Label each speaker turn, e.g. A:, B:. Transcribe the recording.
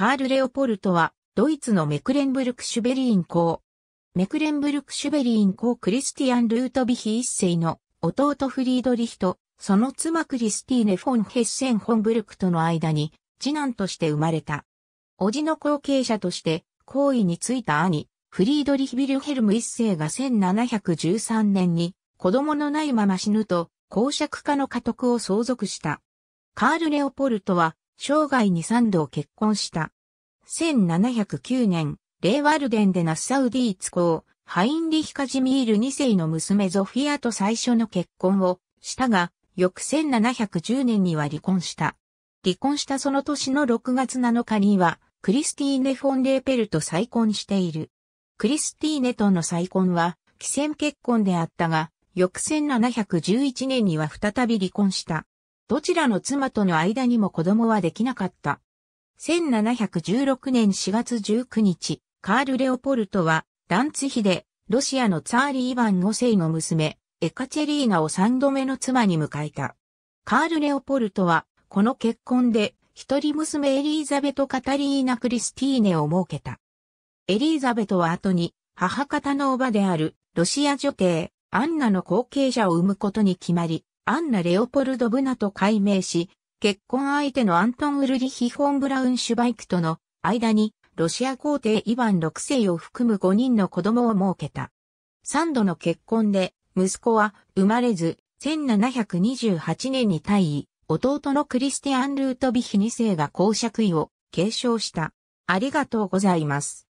A: カール・レオポルトは、ドイツのメクレンブルク・シュベリーン公。メクレンブルク・シュベリーン公クリスティアン・ルートビヒ一世の弟フリードリヒと、その妻クリスティーネ・フォン・ヘッセン・ホンブルクとの間に、次男として生まれた。叔父の後継者として、皇位についた兄、フリードリヒ・ビルヘルム一世が1713年に、子供のないまま死ぬと、公爵家の家督を相続した。カール・レオポルトは、生涯に三度結婚した。1709年、レイワルデンでナッサウディーツ公、ハインリヒカジミール2世の娘ゾフィアと最初の結婚をしたが、翌1710年には離婚した。離婚したその年の6月7日には、クリスティーネ・フォン・レーペルと再婚している。クリスティーネとの再婚は、既選結婚であったが、翌1711年には再び離婚した。どちらの妻との間にも子供はできなかった。1716年4月19日、カール・レオポルトは、ダンツヒで、ロシアのツァーリー・イヴァン5世の娘、エカチェリーナを3度目の妻に迎えた。カール・レオポルトは、この結婚で、一人娘エリーザベト・カタリーナ・クリスティーネを設けた。エリーザベトは後に、母方の叔母である、ロシア女帝、アンナの後継者を産むことに決まり、アンナ・レオポルド・ブナと改名し、結婚相手のアントン・ウルリヒ・ホン・ブラウンシュバイクとの間に、ロシア皇帝イヴァン6世を含む5人の子供を設けた。3度の結婚で、息子は生まれず、1728年に退位、弟のクリスティアン・ルートビヒ2世が公爵位を継承した。ありがとうございます。